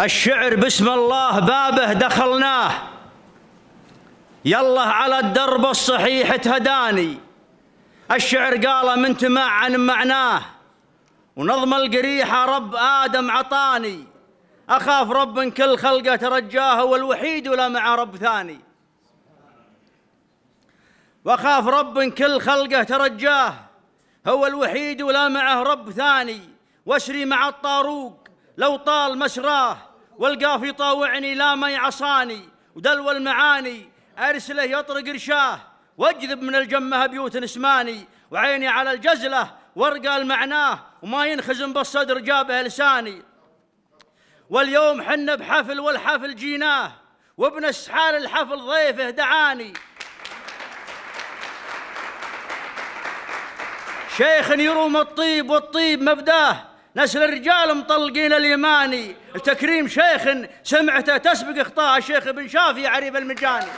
الشعر باسم الله بابه دخلناه يالله على الدرب الصحيح تهداني الشعر قال من تمع عن معناه ونظم القريحة رب آدم عطاني أخاف رب كل خلقه ترجاه هو الوحيد ولا مع رب ثاني وأخاف رب كل خلقه ترجاه هو الوحيد ولا معه رب ثاني واشري مع الطاروق لو طال مسراه والقاف يطاوعني طاوعني لا ما يعصاني ودلو المعاني أرسله يطرق رشاه واجذب من الجمه بيوت نسماني وعيني على الجزله وارقى المعناه وما ينخزن بالصدر جابه لساني واليوم حنا بحفل والحفل جيناه وابن السحال الحفل ضيفه دعاني شيخ يروم الطيب والطيب مبداه نسل الرجال مطلقين اليماني لتكريم شيخ سمعته تسبق اخطاء الشيخ بن شافي عريب المجاني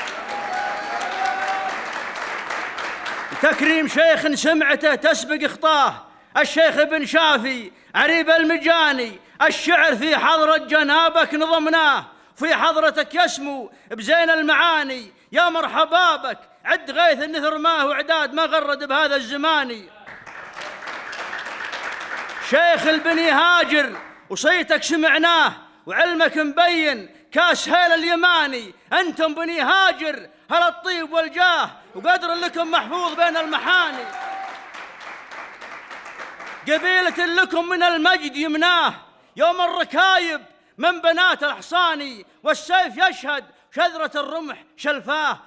تكريم شيخ سمعته تسبق اخطاه الشيخ بن شافي عريب المجاني الشعر في حضرة جنابك نظمناه في حضرتك يسمو بزين المعاني يا مرحبا بك عد غيث النثر ماه وعداد ما غرد بهذا الزماني شيخ البني هاجر وصيتك سمعناه وعلمك مبين كاس هيل اليماني أنتم بني هاجر هل الطيب والجاه وقدر لكم محفوظ بين المحاني قبيلة لكم من المجد يمناه يوم الركايب من بنات الحصاني والسيف يشهد شذرة الرمح شلفاه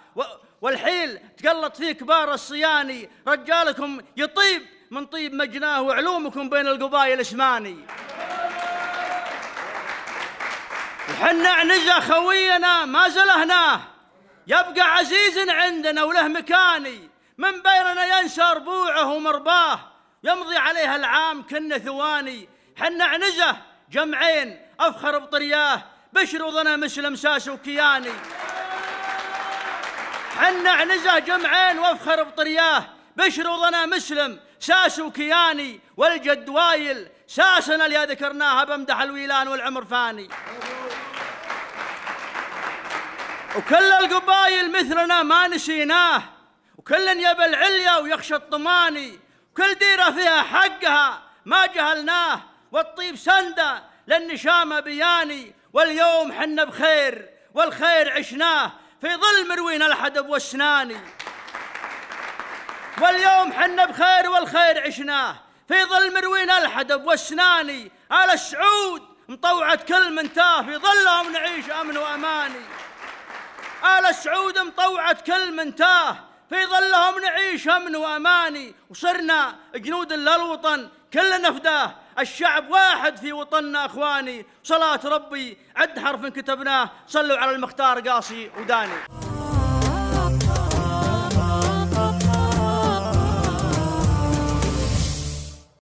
والحيل تقلط فيه كبار الصياني رجالكم يطيب من طيب مجناه وعلومكم بين القبائل اسماني وحنا عنزة خوينا ما زلهناه يبقى عزيز عندنا وله مكاني من بيننا ينشر بوعه ومرباه يمضي عليها العام كنا ثواني حنا عنزة جمعين أفخر بطرياه بشر وضنا مسلم ساس وكياني حنا عنزة جمعين وأفخر بطرياه بشر وضنا مسلم شاشو كياني وايل شاشنا اللي ذكرناها بمدح الويلان والعمر فاني وكل القبايل مثلنا ما نسيناه وكل يبى العليا ويخشى الطماني كل ديرة فيها حقها ما جهلناه والطيب سندة للنشامة بياني واليوم حنا بخير والخير عشناه في ظل مروين الحدب والسناني واليوم حنا بخير والخير عشناه في ظل مروين الحدب والسناني على الشعود مطوعة كل من تاه في ظلهم نعيش أمن وأماني آل الشعود مطوعة كل من تاه في ظلهم نعيش أمن وأماني وصرنا جنود للوطن كلنا فداه الشعب واحد في وطننا أخواني صلاة ربي عد حرف كتبناه صلوا على المختار قاسي وداني